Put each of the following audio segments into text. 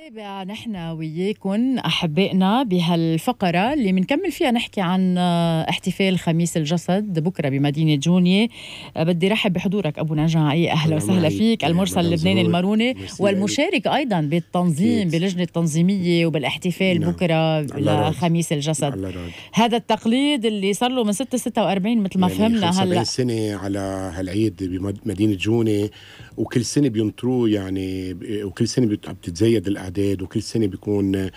تابع نحن وياكم احبائنا بهالفقره اللي بنكمل فيها نحكي عن آه، احتفال خميس الجسد بكره بمدينه جونية آه، بدي رحب بحضورك ابو نجعي اهلا وسهلا فيك المرسل اللبناني الماروني والمشارك ايضا بالتنظيم بلجنه التنظيميه وبالاحتفال نعم. بكره لخميس الجسد هذا التقليد اللي صار له من 6 46 مثل ما يعني فهمنا هلا سنه على هالعيد بمدينه جونية وكل سنه بينطروه يعني وكل سنه بتتزين تتزايد الاعداد وكل سنه بيكون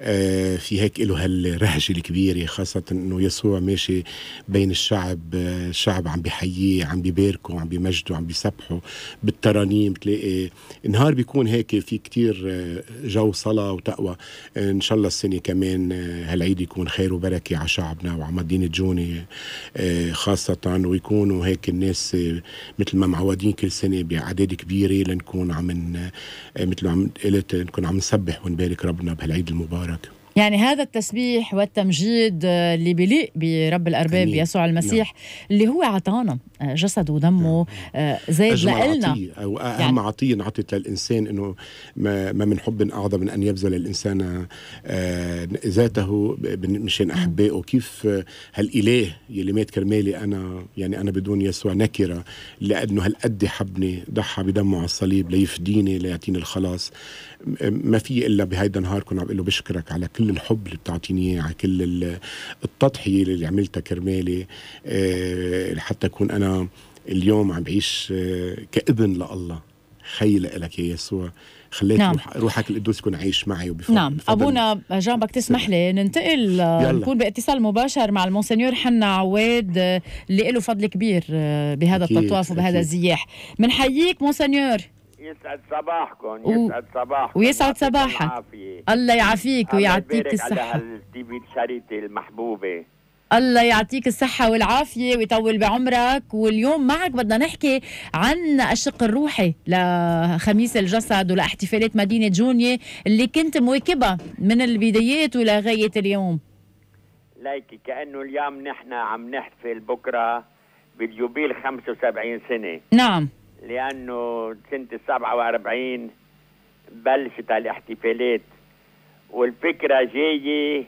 آه، في هيك له هالرهجه الكبيره خاصه انه يسوع ماشي بين الشعب الشعب عم بيحييه عم بيباركه عم بيمجده عم بيسبحه بالترانيم بتلاقي نهار بيكون هيك في كتير آه، جو صلاه وتقوى ان شاء الله السنه كمان آه، هالعيد يكون خير وبركه على شعبنا وعلى مدينه جوني خاصه ويكونوا هيك الناس مثل ما معودين كل سنه باعداد كبيره لنكون عم مثل ما عم قلت نكون عم نسبح ونبارك ربنا بهالعيد المبارك يعني هذا التسبيح والتمجيد اللي بليق برب الارباب يسوع المسيح نعم. اللي هو عطانا آه، جسده ودمه نعم. آه، زاد لنا عطية اهم يعني. عطيه انعطت للانسان انه ما, ما من حب اعظم من ان يبذل الانسان آه، ذاته مشان نعم. احبائه كيف هالاله يلي مات كرمالي انا يعني انا بدون يسوع نكره لانه هالقد حبني ضحى بدمه على الصليب ليفديني ليعطيني الخلاص ما في الا بهيدا النهار كنت عم بقول له بشكرك على كل الحب اللي بتعطيني اياه على كل التضحيه اللي عملتها كرمالي آه، لحتى اكون انا اليوم عم بعيش آه، كابن لله خي لك يا يسوع خليت نعم. روحك القدوس يكون عايش معي وبفضل نعم ابونا جان بدك تسمح لي ننتقل آه، يلا. نكون باتصال مباشر مع المونسنيور حنا عواد اللي له فضل كبير بهذا التطواف وبهذا الزياح بنحييك مونسنيور يسعد صباحكم يسعد صباحكم ويسعد صباحك الله يعافيك ويعطيك الصحة على هالتي في المحبوبة الله يعطيك الصحة والعافية ويطول بعمرك واليوم معك بدنا نحكي عن الشق الروحي لخميس الجسد ولاحتفالات مدينة جونية اللي كنت مواكبها من البدايات ولغاية اليوم ليكي كأنه اليوم نحن عم نحتفل بكرة باليوبيل 75 سنة نعم لأنه سنة 47 بلشت الاحتفالات والفكرة جاية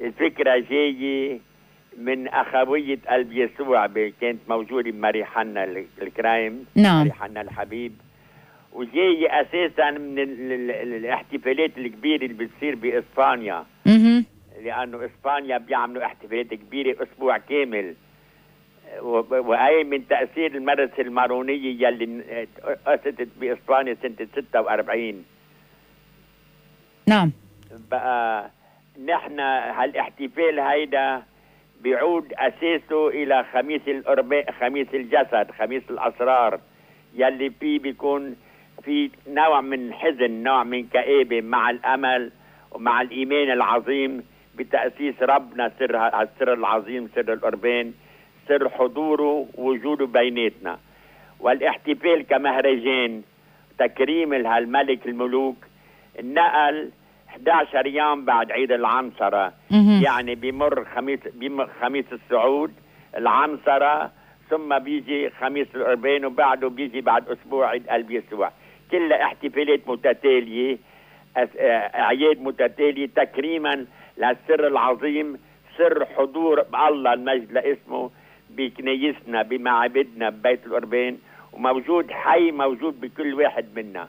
الفكرة جاية من أخوية قلب يسوع كانت موجودة بماري حنا الكرايم نعم ماري حنا الحبيب وجاي أساسا من الاحتفالات الكبيرة اللي بتصير بإسبانيا لأنه إسبانيا بيعملوا احتفالات كبيرة أسبوع كامل وهي من تاثير المدرسه المارونيه يلي اسست باسبانيا سنه 46 نعم بقى نحن هالاحتفال هيدا بيعود اساسه الى خميس الارباء خميس الجسد خميس الاسرار يلي فيه بيكون في نوع من حزن نوع من كآبة مع الأمل ومع الإيمان العظيم بتأسيس ربنا سر السر العظيم سر القربان سر حضوره وجوده بيناتنا والاحتفال كمهرجان تكريم لهالملك الملوك نقل 11 يوم بعد عيد العنصرة يعني بمر خميس خميس السعود العنصرة ثم بيجي خميس الأربعين وبعده بيجي بعد أسبوع عيد قلب يسوع كلها احتفالات متتالية آه، أعياد متتالية تكريما للسر العظيم سر حضور الله المجد لاسمه بكنيستنا بمعابدنا ببيت القربان وموجود حي موجود بكل واحد منا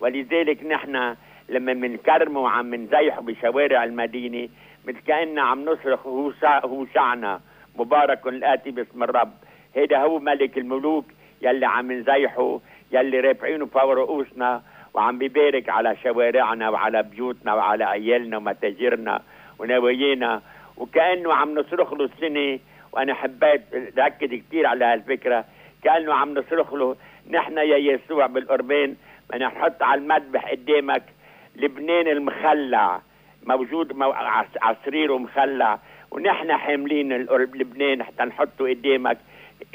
ولذلك نحن لما بنكرمه وعم نزيحه بشوارع المدينه مثل كاننا عم نصرخ هو هو شعنا مبارك الاتي باسم الرب هذا هو ملك الملوك يلي عم نزيحه يلي رافعينه فوق رؤوسنا وعم ببارك على شوارعنا وعلى بيوتنا وعلى عيالنا ومتاجرنا ونوايانا وكانه عم نصرخ له السنه وانا حبيت اتاكد كثير على هالفكره كانه عم نصرخ له نحن يا يسوع بالقربين بدنا نحط على المذبح قدامك لبنان المخلع موجود مو... على سريره مخلع ونحن حاملين لبنان حتى نحطه قدامك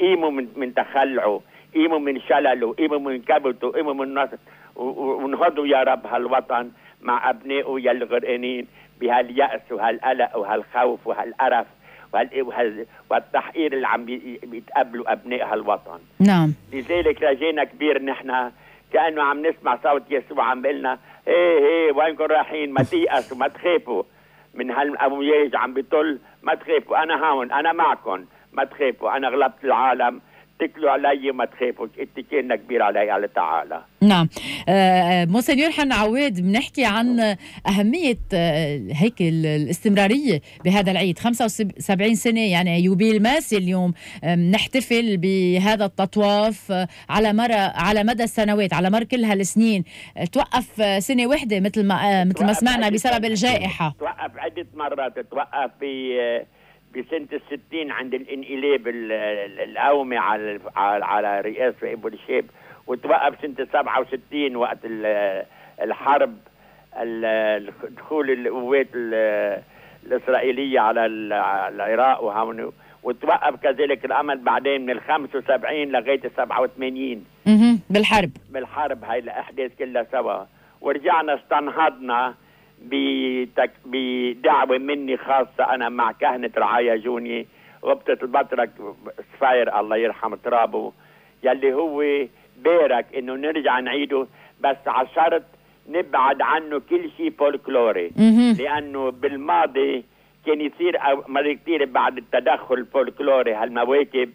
قيمه من, من تخلعه قيمه من شلله قيمه من كبته قيمه من نصر ونهضوا يا رب هالوطن مع أبنائه يا الغرقانين بهاليأس وهالقلق وهالخوف وهالقرف والتحقير اللي عم بيتقابلوا ابناء هالوطن نعم لذلك رجينا كبير نحن كانه عم نسمع صوت يسوع عم بيقول لنا ايه ايه وينكم رايحين ما تيأسوا ما تخافوا من هالامواج عم بتطل ما تخافوا انا هون انا معكم ما تخافوا انا غلبت العالم اتكلوا علي ما تخافوا اتكالنا كبير علي على تعالى نعم آه, آه، مونسيور حنا عواد بنحكي عن اهميه آه هيك الاستمراريه بهذا العيد 75 سنه يعني يوبيل ماسي اليوم بنحتفل بهذا التطواف آه، على مر على مدى السنوات على مر كل هالسنين آه، توقف سنه واحده مثل ما مثل ما سمعنا بسبب الجائحه توقف عده مرات توقف في في سنة الستين عند الانقلاب القومي على على رئاسة أبو الشيب وتوقف سنة وستين وقت الحرب دخول القوات الإسرائيلية على العراق وهون وتوقف كذلك الأمل بعدين من ال 75 لغاية ال 87 بالحرب بالحرب هاي الأحداث كلها سوا ورجعنا استنهضنا بدعوة مني خاصة أنا مع كهنة رعايا جوني غبطة البطرك سفاير الله يرحم ترابه يلي هو بارك انه نرجع نعيده بس على شرط نبعد عنه كل شيء فولكلوري لانه بالماضي كان يصير مرة كثير بعد التدخل الفولكلوري هالمواكب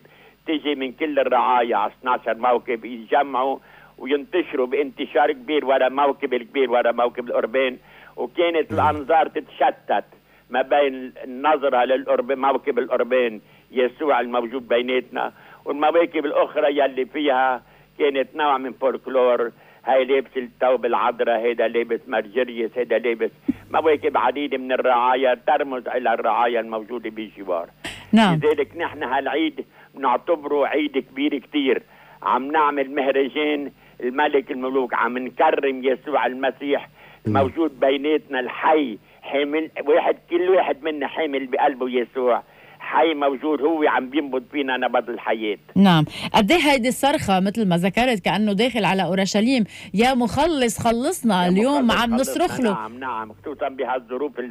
تجي من كل الرعايا على 12 موكب يتجمعوا وينتشروا بانتشار كبير ورا موكب الكبير ورا موكب الأربين وكانت الانظار تتشتت ما بين النظره للاربين موكب القربان يسوع الموجود بيناتنا والمواكب الاخرى يلي فيها كانت نوع من فولكلور هاي لابس الثوب العذراء هيدا لابس مرجريس هيدا لابس مواكب عديده من الرعايا ترمز الى الرعايا الموجوده بالجوار نعم لذلك نحن هالعيد بنعتبره عيد كبير كتير عم نعمل مهرجان الملك الملوك عم نكرم يسوع المسيح نعم. موجود بيناتنا الحي حامل واحد كل واحد منا حامل بقلبه يسوع حي موجود هو عم بينبض فينا نبض الحياة نعم قد ايه هيدي الصرخة مثل ما ذكرت كأنه داخل على أورشليم يا مخلص خلصنا يا اليوم مخلص عم نصرخ له نعم نعم خصوصا بهالظروف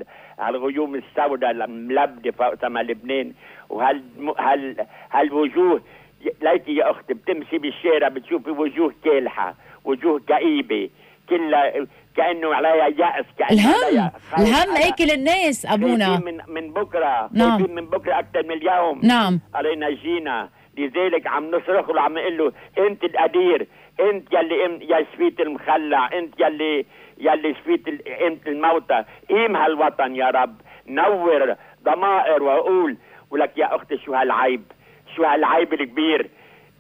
الغيوم السوداء الملبدة فوق سما لبنان وهال هال هالوجوه ليكي يا أختي بتمشي بالشارع بتشوفي وجوه كالحة وجوه كئيبة كلها كانه عليها ياس كانه الهم الهم هيك للناس ابونا من من بكره نعم من بكره اكثر من اليوم نعم علينا جينا لذلك عم نصرخ له عم نقول له انت القدير انت يلي ام يا شفيت المخلع انت يلي يلي شفيت قيمه الموتى قيم هالوطن يا رب نور ضمائر واقول ولك يا اختي شو هالعيب شو هالعيب الكبير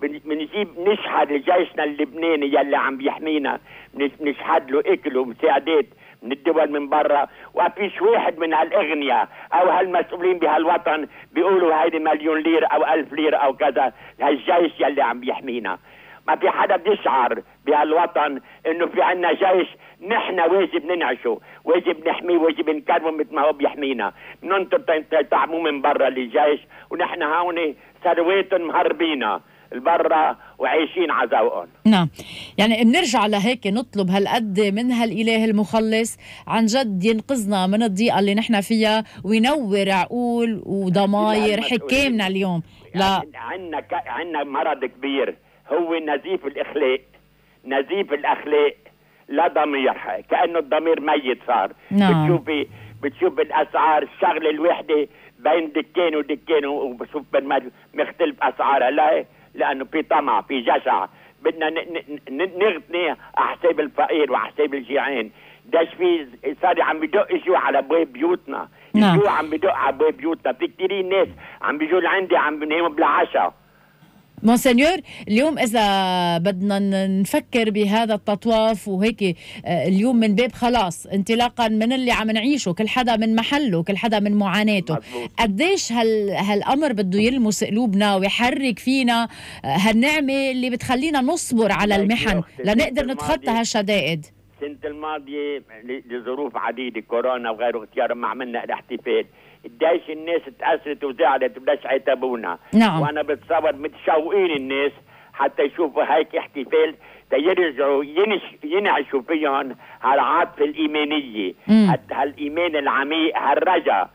بنجيب نشحد لجيشنا اللبناني يلي عم بيحمينا بنشحد له اكل ومساعدات من الدول من برا وفيش واحد من هالاغنياء او هالمسؤولين بهالوطن بيقولوا هيدي مليون لير او الف لير او كذا هالجيش يلي عم بيحمينا ما في حدا بيشعر بهالوطن انه في عنا جيش نحن واجب ننعشه واجب نحميه واجب نكرمه مثل ما هو بيحمينا ننطر تعمو من برا للجيش ونحن هون ثروات مهربينا البرة وعايشين على نعم يعني بنرجع لهيك نطلب هالقد من هالاله المخلص عن جد ينقذنا من الضيقه اللي نحن فيها وينور عقول وضماير يعني حكامنا اليوم يعني لا عندنا ك... عندنا مرض كبير هو نزيف الاخلاق نزيف الاخلاق لا ضمير كانه الضمير ميت صار نعم. بتشوفي بتشوف الاسعار الشغله الوحده بين دكان ودكان وبشوف مختلف اسعارها لا لانه في طمع في جشع بدنا نغتني حساب الفقير وحساب الجيعان داش في صار عم بدق يجوا على باب بيوتنا نعم. شو عم بدق على باب بيوتنا في كثيرين ناس عم بيجوا لعندي عم بناموا بالعشاء مونسنيور اليوم اذا بدنا نفكر بهذا التطواف وهيك آه، اليوم من باب خلاص انطلاقا من اللي عم نعيشه كل حدا من محله كل حدا من معاناته قديش هال هالامر بده يلمس قلوبنا ويحرك فينا آه، هالنعمه اللي بتخلينا نصبر على المحن لنقدر نتخطى هالشدائد السنة الماضية لظروف عديدة كورونا وغيره اختيار ما عملنا الاحتفال قديش الناس تأثرت وزعلت وبداش عتبونا نعم وأنا بتصور متشوقين الناس حتى يشوفوا هيك احتفال تيرجعوا ينعشوا فيهم هالعاطفة الإيمانية هالإيمان العميق هالرجا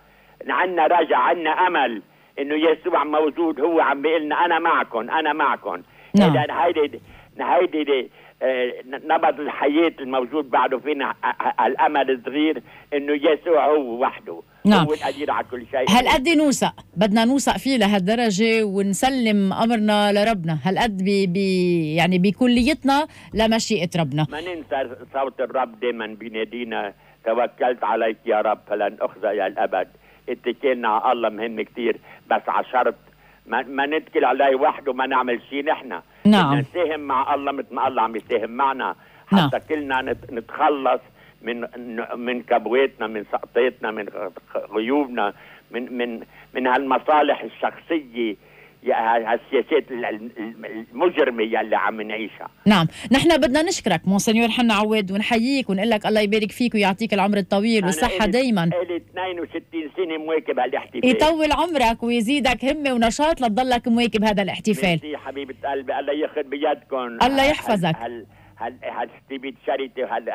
عنا رجا عنا أمل إنه يسوع موجود هو عم لنا أنا معكم أنا معكم نعم إذا هيدي هيدي آه، نبض الحياة الموجود بعده فينا آه، آه، الأمل الصغير إنه يسوع هو وحده نعم هو القدير على كل شيء هالقد نوثق بدنا نوثق فيه لهالدرجة ونسلم أمرنا لربنا هالقد بي بي يعني بكليتنا لمشيئة ربنا ما ننسى صوت الرب دائما بينادينا توكلت عليك يا رب فلن أخزى إلى الأبد اتكلنا على الله مهم كثير بس على شرط ما, ما نتكل على وحده ما نعمل شيء نحن نعم نساهم مع الله مثل ما الله عم يساهم معنا نعم. حتى نعم. كلنا نتخلص من من كبواتنا من سقطاتنا من غيوبنا من من من هالمصالح الشخصيه هالسياسات المجرمه يلي عم نعيشها نعم نحن بدنا نشكرك مونسنيور حنا عواد ونحييك ونقول لك الله يبارك فيك ويعطيك العمر الطويل والصحه دائما قلت 62 سنه مواكب هالاحتفال يطول عمرك ويزيدك همه ونشاط لتضلك مواكب هذا الاحتفال ميرسي حبيبه قلبي الله ياخذ بيدكم الله يحفظك هال هال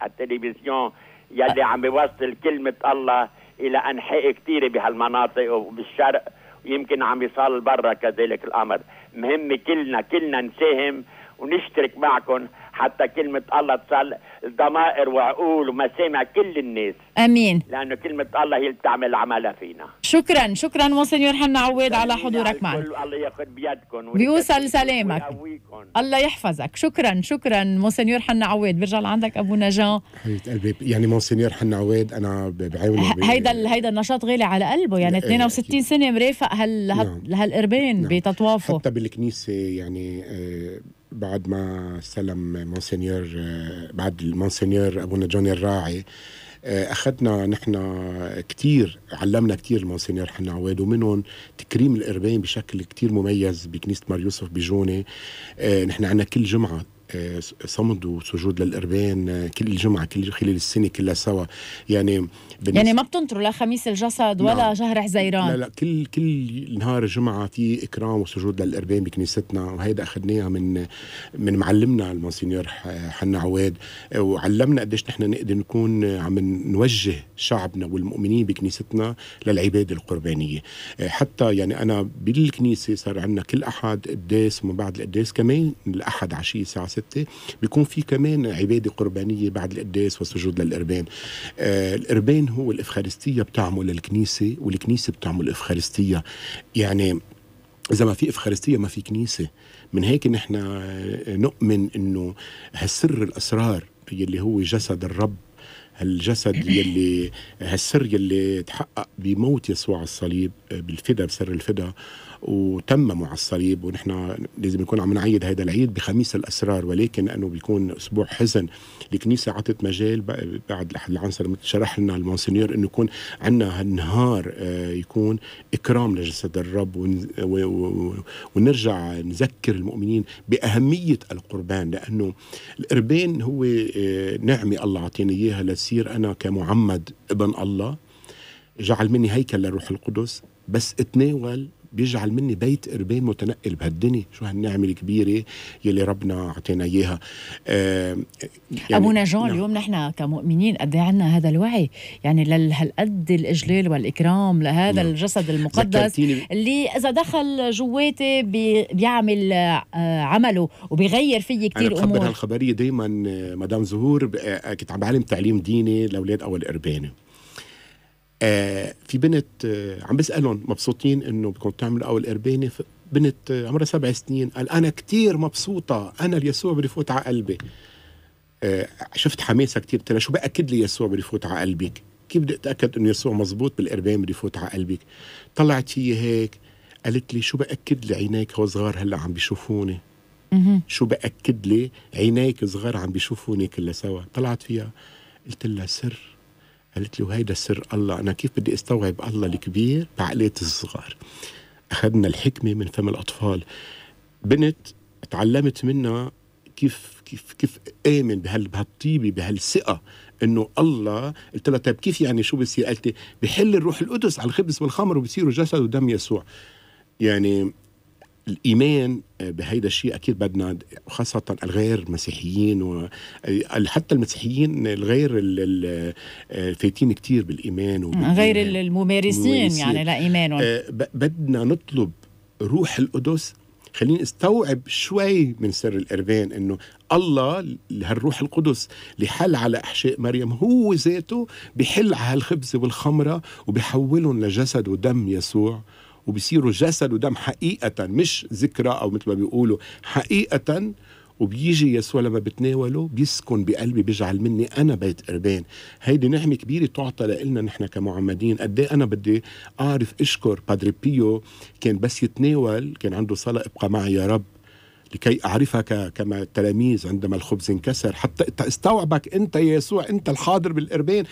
هالتلفزيون يلي عم بيوصل كلمه الله الى انحاء كثيره بهالمناطق وبالشرق يمكن عم يصال برا كذلك الامر مهم كلنا كلنا نساهم ونشترك معكم حتى كلمة الله تصل ضمائر وعقول ومسامع كل الناس أمين لأنه كلمة الله هي اللي بتعمل عملها فينا شكرا شكرا مونسيور حنا عواد على حضورك معنا الله ياخذ بيدكم بيوصل سلامك الله يحفظك شكرا شكرا مونسيور حنا عواد برجع لعندك ابو نجان قلبي يعني مونسيور حنا عواد انا بعاونه هيدا هيدا النشاط غالي على قلبه يعني 62 سنه مرافق هال نعم. هالقربان نعم. بتطوافه حتى بالكنيسه يعني آه، بعد ما سلم مونسيور آه، بعد المونسيور ابونا جوني الراعي آه، اخذنا نحن كثير علمنا كثير المونسينير حنا عواد ومنهم تكريم الاربين بشكل كثير مميز بكنيسه مار يوسف بجوني آه، نحن عندنا كل جمعه آه، صمد وسجود للقربان آه، كل جمعة كل خلال السنة كلها سوا يعني يعني ما بتنطروا لا خميس الجسد ولا نعم. جهر حزيران لا لا كل كل نهار جمعة في إكرام وسجود للقربان بكنيستنا وهيدا أخذناها من من معلمنا المونسينيور حنا عواد آه، وعلمنا قديش نحن نقدر نكون عم نوجه شعبنا والمؤمنين بكنيستنا للعبادة القربانية حتى يعني أنا بالكنيسة صار عندنا كل أحد قداس ومن بعد القداس كمان الأحد عشية الساعة الستة بيكون في كمان عبادة قربانية بعد القداس والسجود للإربان آه الإربان هو الإفخارستية بتعمل الكنيسة والكنيسة بتعمل الإفخارستية يعني إذا ما في إفخارستية ما في كنيسة من هيك نحن نؤمن أنه هالسر الأسرار يلي هو جسد الرب هالجسد يلي هالسر يلي تحقق بموت يسوع الصليب بالفدا بسر الفدا وتم مع الصليب ونحن لازم نكون عم نعيد هذا العيد بخميس الاسرار ولكن لانه بيكون اسبوع حزن الكنيسه عطت مجال بعد احد العنصر شرح لنا المونسنيور انه يكون عندنا هالنهار آه، يكون اكرام لجسد الرب ونرجع نذكر المؤمنين باهميه القربان لانه القربان هو آه، نعمه الله عطيني اياها لتصير انا كمعمد ابن الله جعل مني هيكل للروح القدس بس اتناول بيجعل مني بيت قربان متنقل بهالدنيا شو هالنعمه الكبيره يلي ربنا اعطينا اياها آه يعني ابونا جون نعم. اليوم نحن كمؤمنين قد إيه عندنا هذا الوعي يعني لهالقد الاجلال والاكرام لهذا نعم. الجسد المقدس اللي اذا دخل جواتي بي بيعمل آه، عمله وبيغير فيي كثير امور انا بخبر هالخبريه دائما آه، مدام زهور آه، كنت عم بعلم تعليم ديني لاولاد اول قربانه آه في بنت آه عم بسالهم مبسوطين انه بدكم تعملوا اول قربانه بنت آه عمرها سبع سنين قال انا كتير مبسوطه انا يسوع بده يفوت على قلبي آه شفت حماسها كتير قلت شو باكد لي يسوع بده يفوت على قلبك كيف بدي اتاكد انه يسوع مزبوط بالقربان بده يفوت على قلبك طلعت هي هيك قالت لي شو باكد لي عينيك هو صغار هلا عم بيشوفوني شو باكد لي عينيك صغار عم بيشوفوني كلها سوا طلعت فيها قلت لها سر قالت له وهيدا سر الله أنا كيف بدي استوعب الله الكبير بعقلية الصغار أخذنا الحكمة من فم الأطفال بنت تعلمت منها كيف كيف كيف امن بهال بهالطيبه بهالثقه انه الله قلت لها طيب كيف يعني شو بصير؟ قالت لي بحل الروح القدس على الخبز والخمر وبصيروا جسد ودم يسوع. يعني الايمان آه، بهيدا الشيء اكيد بدنا خاصه الغير مسيحيين و حتى المسيحيين الغير الفايتين آه، كثير بالايمان غير الممارسين, الممارسين يعني لايمانهم آه، بدنا نطلب روح القدس خليني استوعب شوي من سر القربان انه الله هالروح القدس اللي حل على احشاء مريم هو ذاته بحل على هالخبز والخمره وبيحولهم لجسد ودم يسوع وبصيروا جسد ودم حقيقة مش ذكرى أو مثل ما بيقولوا حقيقة وبيجي يسوع لما بتناوله بيسكن بقلبي بيجعل مني انا بيت قربان هيدي نعمه كبيره تعطى لنا نحن كمعمدين قد إيه انا بدي اعرف اشكر بادري بيو كان بس يتناول كان عنده صلاه ابقى معي يا رب لكي أعرفك كما التلاميذ عندما الخبز انكسر حتى استوعبك أنت يا يسوع أنت الحاضر بالاربين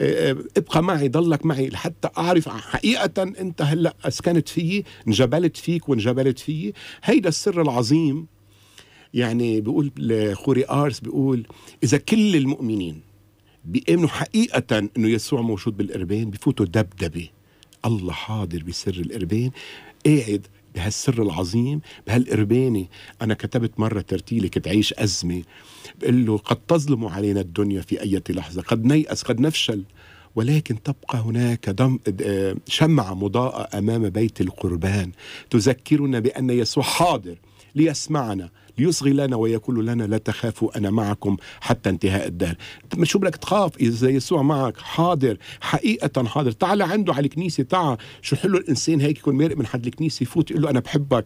آه، آه، ابقى معي ضلك معي لحتى أعرف حقيقة أنت هلأ أسكنت فيي انجبلت فيك وانجبلت فيي هيدا السر العظيم يعني بيقول خوري آرس بيقول إذا كل المؤمنين بيؤمنوا حقيقة أنه يسوع موجود بالاربين بفوتوا دبدبة الله حاضر بسر الاربين قاعد بهالسر العظيم بهالقربانة أنا كتبت مرة ترتيلي كتعيش أزمة بقول له قد تظلم علينا الدنيا في أي لحظة قد نيأس قد نفشل ولكن تبقى هناك دم آه، شمعة مضاءة أمام بيت القربان تذكرنا بأن يسوع حاضر ليسمعنا يصغي لنا ويقول لنا لا تخافوا أنا معكم حتى انتهاء الدهر شو بدك تخاف إذا يسوع معك حاضر حقيقة حاضر تعال عنده على الكنيسة تعال شو حلو الإنسان هيك يكون مارق من حد الكنيسة يفوت يقول له أنا بحبك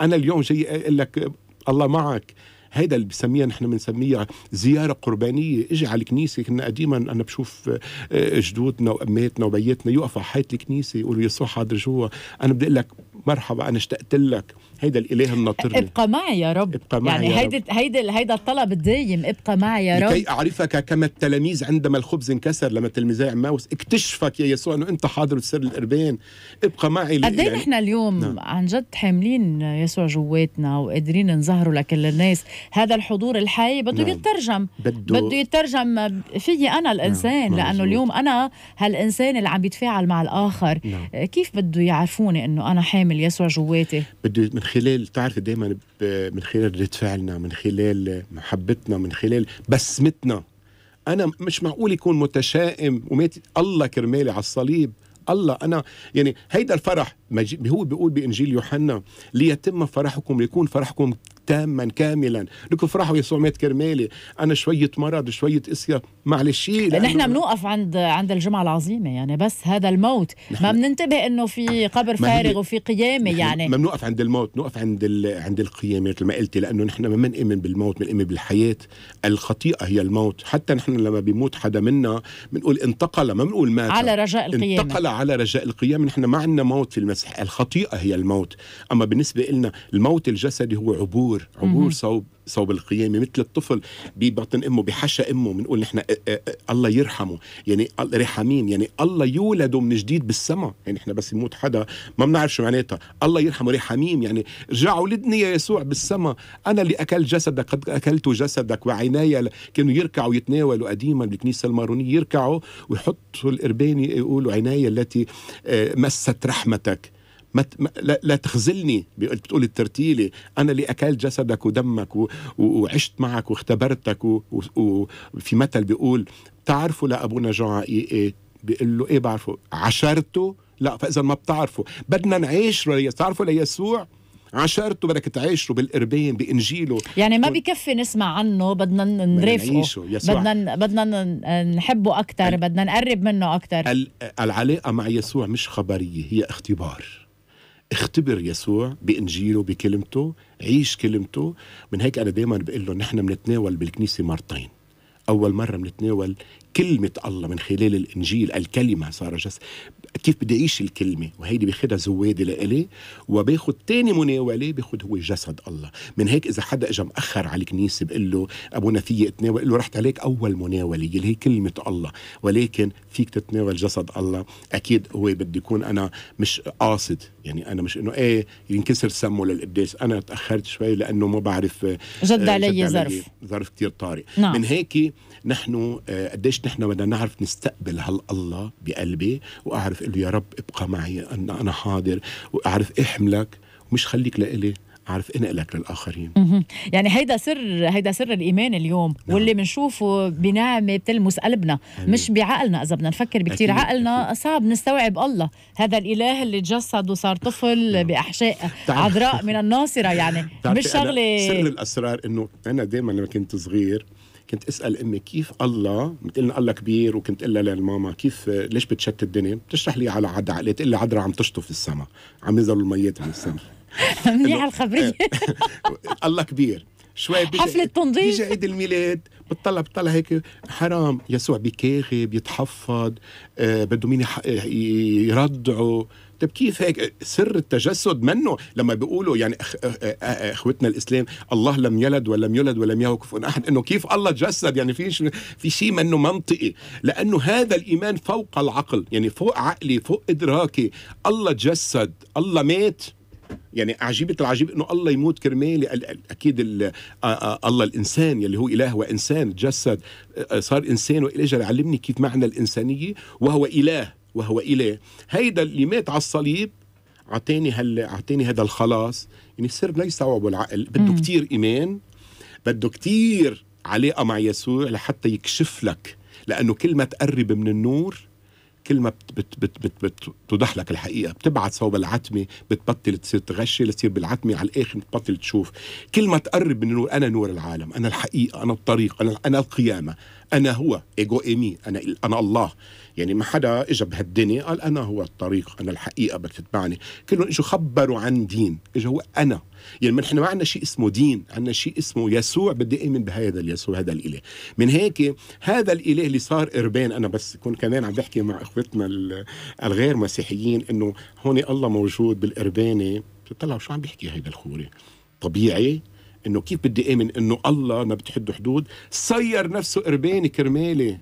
أنا اليوم جاي أقول لك الله معك هيدا اللي بسميها نحن بنسميها زياره قربانيه اجي على الكنيسه كنا قديما انا بشوف آه، جدودنا واماتنا وبياتنا يقفوا على حيط الكنيسه يقولوا يسوع حاضر جوا انا بدي اقول لك مرحبا انا اشتقت لك هيدا الاله الناطرني ابقى معي يا رب ابقى معي يعني هيدا هيدا هيدا الطلب الدايم ابقى معي يا رب لكي اعرفك كما التلاميذ عندما الخبز انكسر لما تلميذي عماوس اكتشفك يا يسوع انه انت حاضر سر القربان ابقى معي قد ايه نحن اليوم نعم. عن جد حاملين يسوع جواتنا وقادرين نظهره لكل الناس هذا الحضور الحي بده نعم. يترجم بده بده يترجم في انا الانسان نعم. لانه اليوم انا هالانسان اللي عم بيتفاعل مع الاخر نعم. كيف بده يعرفوني انه انا حامل كامل يسوع جواتي بده من خلال تعرف دائما من خلال رد فعلنا من خلال محبتنا من خلال بسمتنا انا مش معقول يكون متشائم وميت الله كرمالي على الصليب الله انا يعني هيدا الفرح هو بيقول بانجيل يوحنا ليتم فرحكم ليكون فرحكم تاما كاملا لكم فرحوا يسوع مات كرمالي انا شويه مرض شويه اسيا معلش نحن بنوقف عند عند الجمعه العظيمه يعني بس هذا الموت ما بننتبه انه في قبر فارغ وفي قيامه يعني ما بنوقف عند الموت نوقف عند ال... عند القيامه مثل ما قلتي لانه نحن ما بنؤمن بالموت بنؤمن بالحياه الخطيئه هي الموت حتى نحن لما بيموت حدا منا بنقول انتقل ما بنقول مات على رجاء القيامه انتقل على رجاء القيامه نحن ما عندنا موت في المسيح الخطيئه هي الموت اما بالنسبه لنا الموت الجسدي هو عبور عبور صوب صوب القيامه مثل الطفل ببطن امه بحشا امه بنقول نحن الله يرحمه يعني رحمين يعني الله يولده من جديد بالسماء يعني نحن بس يموت حدا ما بنعرف شو معناتها الله يرحمه رحمين يعني رجع ولدني يا يسوع بالسماء انا اللي اكلت جسدك قد اكلت جسدك وعيناي كانوا يركعوا يتناولوا قديما بالكنيسه المارونيه يركعوا ويحطوا القرباني يقولوا عيناي التي آه، مست رحمتك ما لا تخزلني بتقول الترتيلة أنا اللي أكلت جسدك ودمك و... وعشت معك واختبرتك و... وفي مثل بيقول تعرفوا لأبونا ايه ايه بيقول له إيه بعرفه عشرته لا فإذا ما بتعرفوا بدنا نعيش ليسوع تعرفوا ليسوع عشرته بدك تعيشوا بالقربين بانجيله يعني ما بكفي نسمع عنه بدنا نرافقه بدنا بدنا نحبه اكثر بدنا نقرب منه اكثر العلاقه مع يسوع مش خبريه هي اختبار اختبر يسوع بانجيله بكلمته عيش كلمته من هيك انا دائما بقول له نحن بنتناول بالكنيسه مرتين اول مره بنتناول كلمة الله من خلال الإنجيل الكلمة صار جس كيف بدي أعيش الكلمة وهيدي بيخدها زوادة لإلي وباخد تاني مناولة بيخد هو جسد الله من هيك إذا حدا إجا مأخر على الكنيسة بقول له أبونا في اتناول له رحت عليك أول مناولة اللي هي كلمة الله ولكن فيك تتناول جسد الله أكيد هو بدي يكون أنا مش قاصد يعني أنا مش إنه إيه ينكسر سمه للقداس أنا تأخرت شوي لأنه ما بعرف آه، جد علي ظرف ظرف كتير طارئ نعم. من هيك نحن آه، قديش نحن بدنا نعرف نستقبل هالله بقلبي واعرف له يا رب ابقى معي انا انا حاضر واعرف احملك إيه ومش خليك لإلي اعرف انقلك للاخرين يعني هيدا سر هيدا سر الايمان اليوم نعم. واللي بنشوفه بنعمه بتلمس قلبنا أمين. مش بعقلنا اذا بدنا نفكر بكثير عقلنا أكيد. صعب نستوعب الله هذا الاله اللي تجسد وصار طفل نعم. باحشاء عذراء من الناصره يعني مش شغله سر الاسرار انه انا دائما لما كنت صغير كنت اسال امي كيف الله بتقول لنا الله كبير وكنت اقول لها للماما كيف ليش بتشتت الدنيا بتشرح لي على عدرا لقيت لي عدرا عم تشطف السماء عم ينزلوا الميات من السماء منيحه الخبريه إيه. الله كبير شوي بيجي حفلة تنظيف بيجي عيد الميلاد بتطلع بتطلع هيك حرام يسوع بكاغي بيتحفظ آه بده مين يردعه طيب كيف هيك سر التجسد منه لما بيقولوا يعني اخوتنا الاسلام الله لم يلد ولم يولد ولم يهو كفوا احد انه كيف الله تجسد يعني في في شيء منه منطقي لانه هذا الايمان فوق العقل يعني فوق عقلي فوق ادراكي الله تجسد الله مات يعني عجيبة العجيب انه الله يموت كرمالي اكيد الله الانسان يلي هو اله وانسان تجسد صار انسان واجى يعلمني كيف معنى الانسانيه وهو اله وهو إله هيدا اللي مات على الصليب اعطاني هال اعطاني هذا الخلاص يعني السر ليس يستوعبه العقل بده كتير ايمان بده كتير علاقه مع يسوع لحتى يكشف لك لانه كل ما تقرب من النور كل ما بت بت بت بت بتوضح لك الحقيقه بتبعد صوب العتمه بتبطل تصير تغشي لتصير بالعتمه على الاخر بتبطل تشوف كل ما تقرب من النور انا نور العالم انا الحقيقه انا الطريق انا انا القيامه انا هو ايجو ايمي انا انا الله يعني ما حدا اجى بهالدنيا قال انا هو الطريق انا الحقيقه بدك تتبعني كلهم اجوا خبروا عن دين اجى هو انا يعني نحن ما عندنا شيء اسمه دين عندنا شيء اسمه يسوع بدي امن بهذا اليسوع هذا الاله من هيك هذا الاله اللي صار اربان انا بس كنت كمان عم بحكي مع اخوتنا الغير مسيحيين انه هون الله موجود بالاربانه بتطلعوا شو عم بيحكي هيدا الخوري طبيعي انه كيف بدي امن انه الله ما بتحد حدود صير نفسه قرباني كرمالي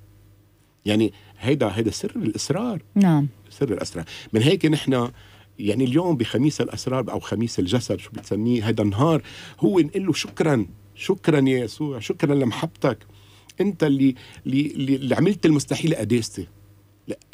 يعني هيدا هيدا سر الاسرار نعم سر الاسرار من هيك نحن يعني اليوم بخميس الاسرار او خميس الجسد شو بتسميه هيدا النهار هو نقول له شكرا شكرا يا يسوع شكرا لمحبتك انت اللي اللي, اللي عملت المستحيل قداستي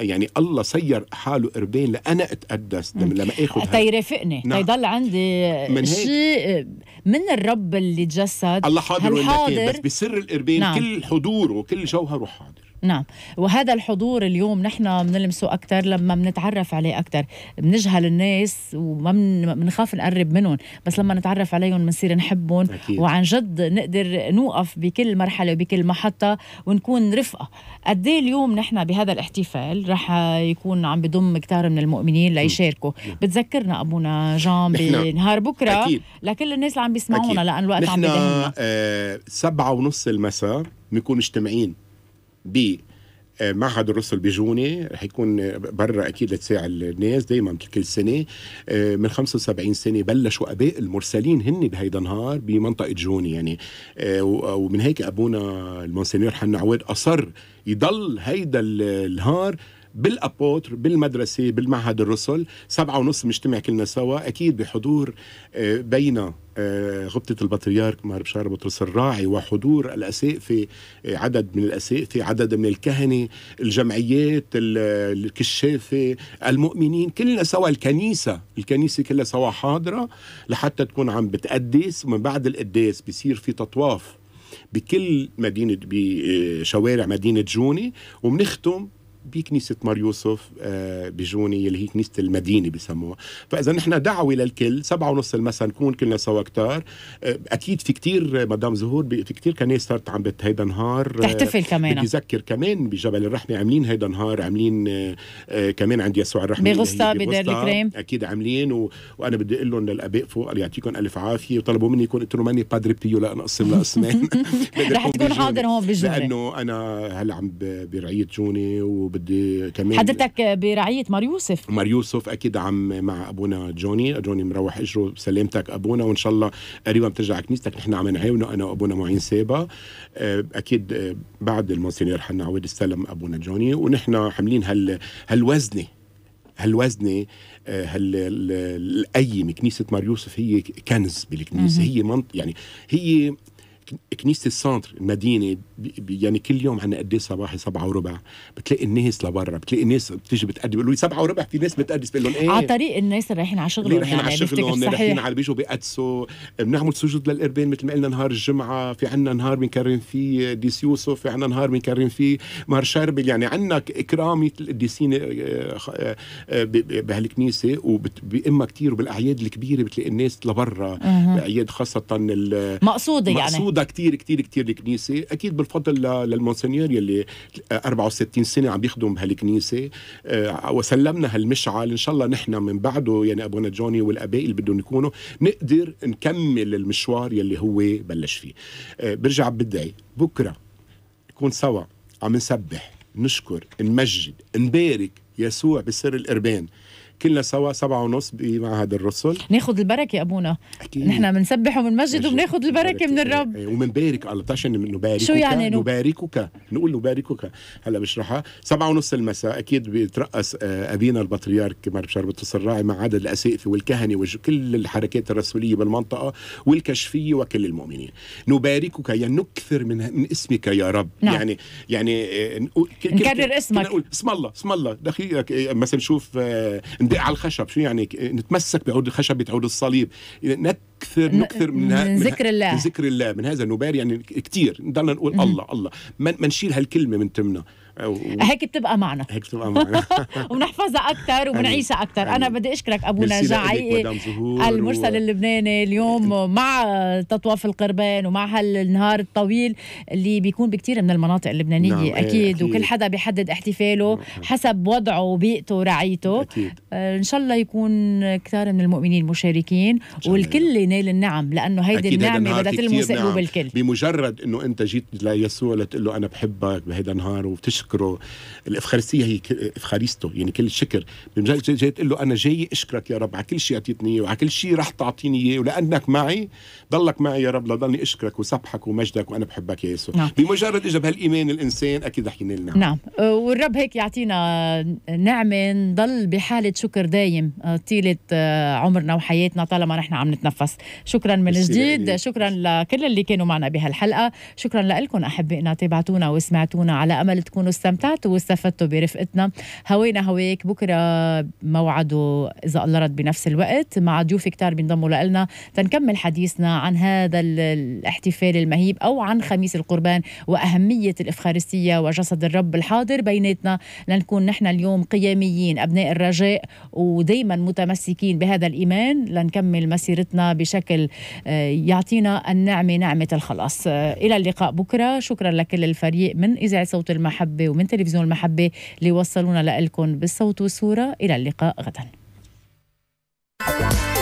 يعني الله سير حاله قربين لأنا أتقدس لما أخذ تيرافقني نعم. تيضل عندي من شيء من الرب اللي تجسد الله حاضر هالحاضر بس بسر القربين نعم. كل حضوره كل جوهره حاضر نعم وهذا الحضور اليوم نحن بنلمسه أكثر لما بنتعرف عليه أكثر بنجهل الناس وما بنخاف نقرب منهم بس لما نتعرف عليهم بنصير نحبهم وعن جد نقدر نوقف بكل مرحلة وبكل محطة ونكون رفقة قد إيه اليوم نحن بهذا الاحتفال رح يكون عم بضم كتار من المؤمنين ليشاركوا نعم. بتذكرنا أبونا جان بنهار بكرة أكيد. لكل الناس اللي عم بيسمعونا لأن الوقت عم بدهنا نحن آه، سبعة ونص المساء بنكون مجتمعين ب معهد الرسل بجوني رح يكون برا أكيد لتساعد الناس دايما كل سنة آه، من 75 سنة بلشوا أباء المرسلين هن بهيدا النهار بمنطقة جوني يعني آه، ومن هيك أبونا المونسينيور حنا عواد أصر يضل هيدا النهار بالابوتر بالمدرسه بالمعهد الرسل سبعة ونص مجتمع كلنا سوا اكيد بحضور آه، بين آه، غبطة البطريرك مهر بشار بطرس الراعي وحضور الأساقفة آه، عدد من الأساقفة عدد من الكهنة الجمعيات الكشافة المؤمنين كلنا سوا الكنيسة الكنيسة كلها سوا حاضرة لحتى تكون عم بتقدس ومن بعد القداس بيصير في تطواف بكل مدينة بشوارع مدينة جوني وبنختم بكنيسه مار يوسف آه، بجوني اللي هي كنيسه المدينه بسموها فاذا نحن دعوه للكل سبعة ونص المساء نكون كلنا سوا كتار آه، اكيد في كتير آه، مدام زهور في كتير كنايس صارت عم هيدا نهار تحتفل كمان بتذكر كمان بجبل الرحمه عاملين هيدا نهار عاملين كمان عند يسوع الرحمه بغسطة بدير الكريم اكيد عاملين و... وانا بدي اقول لهم للاباء فوق يعطيكم الف عافيه وطلبوا مني يكون قلت ماني بادري بتيو لانقسم لاسنان رح تكون حاضر هون بجوني لانه انا هلا عم برعيه جوني و... بدي كمان حضرتك برعيه مار يوسف مار يوسف اكيد عم مع ابونا جوني جوني مروح اجره سلامتك ابونا وان شاء الله قريبا بترجع كنيستك نحن عم نعاونه انا وابونا معين سابا آه، اكيد آه، بعد المونسينيور حنا عواد استلم ابونا جوني ونحن حاملين هال هالوزنه هالوزنه آه، القيم كنيسه مار يوسف هي كنز بالكنيسه هي منط يعني هي كنيسه السنتر المدينه يعني كل يوم عنا قدي إيه صباحي سبعة وربع بتلاقي الناس لبرا بتلاقي الناس بتيجي بتقدي بيقولوا لي سبعة وربع في ناس بتقدس بقول لهم ايه على طريق الناس اللي رايحين على شغلهم رايحين يعني على شغلهم رايحين على بيجوا بيقدسوا بنعمل سجود للقربان مثل ما قلنا نهار الجمعه في عندنا نهار بنكرم فيه قديس يوسف في عندنا نهار بنكرم فيه مار شربل يعني عنا اكرام القديسين آه، آه، بهالكنيسه وبأما كثير وبالاعياد الكبيره بتلاقي الناس لبرا اعياد خاصه مقصوده يعني مقصودة موضه كتير كتير كتير الكنيسه اكيد بالفضل للمونسنيور يلي 64 آه، سنه عم يخدم بهالكنيسه آه، وسلمنا هالمشعل ان شاء الله نحن من بعده يعني ابونا جوني والاباء اللي بدهم يكونوا نقدر نكمل المشوار يلي هو بلش فيه آه، برجع بدعي بكره نكون سوا عم نسبح نشكر نمجد نبارك يسوع بسر القربان كلنا سوا سبعة ونص بمعهد الرسل ناخذ البركة أبونا أكيد. نحن بنسبح وبنمجد وبناخذ البركة من الرب إيه، وبنبارك الله تشن نباركك شو يعني نباركك نقول نباركك هلا بشرحها سبعة ونص المساء أكيد بيترأس آه، أبينا البطريرك مار بشربة الراعي مع عدد الأساقفة والكهنة وكل الحركات الرسولية بالمنطقة والكشفية وكل المؤمنين نباركك يعني نكثر من, من اسمك يا رب نعم. يعني يعني آه، نكرر اسمك نقول اسم الله اسم الله دخيلك مثلا نشوف آه، ندق على الخشب شو يعني نتمسك بعود الخشب عود الصليب نكثر نكثر من, ها من ذكر الله من ذكر الله من هذا النبار يعني كثير نضلنا نقول الله الله ما نشيل هالكلمه من تمنا و... هيك بتبقى معنا هيك بتبقى معنا وبنحفظها اكثر وبنعيشها اكثر انا بدي اشكرك ابونا جعي المرسل و... اللبناني اليوم مع تطواف القربان ومع هالنهار الطويل اللي بيكون بكثير من المناطق اللبنانيه نعم. إيه، أكيد. اكيد وكل حدا بيحدد احتفاله نعم، نعم. حسب وضعه وبيئته ورعيته أكيد. آه، ان شاء الله يكون كثار من المؤمنين مشاركين والكل ينال النعم لانه هيدي النعمه بدها تلمس قلوب نعم. الكل بمجرد انه انت جيت ليسوع لتقول له انا بحبك بهيدا النهار وبتشكر اشكره الافخارستيه هي افخاريستو يعني كل شكر جاي, جاي تقول له انا جاي اشكرك يا رب على كل شيء اعطيتني اياه وعلى كل شيء رح تعطيني اياه ولانك معي ضلك معي يا رب لضلني اشكرك وسبحك ومجدك وانا بحبك يا يسوع نعم. بمجرد اجى بهالايمان الانسان اكيد رح ينال نعم نعم والرب هيك يعطينا نعمه نضل بحاله شكر دايم آه، طيله آه، عمرنا وحياتنا طالما نحن عم نتنفس شكرا من جديد شكرا لكل اللي كانوا معنا بهالحلقه شكرا لكم احبائنا تابعتونا وسمعتونا على امل تكونوا واستمتعتوا واستفدتوا برفقتنا هوينا هويك بكرة موعده إذا الله رد بنفس الوقت مع ضيوف كتار بينضموا لنا تنكمل حديثنا عن هذا الاحتفال المهيب أو عن خميس القربان وأهمية الإفخارستية وجسد الرب الحاضر بيناتنا لنكون نحن اليوم قياميين أبناء الرجاء ودايما متمسكين بهذا الإيمان لنكمل مسيرتنا بشكل آه، يعطينا النعمة نعمة الخلاص آه، إلى اللقاء بكرة شكرا لكل الفريق من إذاعة صوت المحبة المحبة ومن تلفزيون المحبة اللي وصلونا لكم بالصوت والصورة إلى اللقاء غداً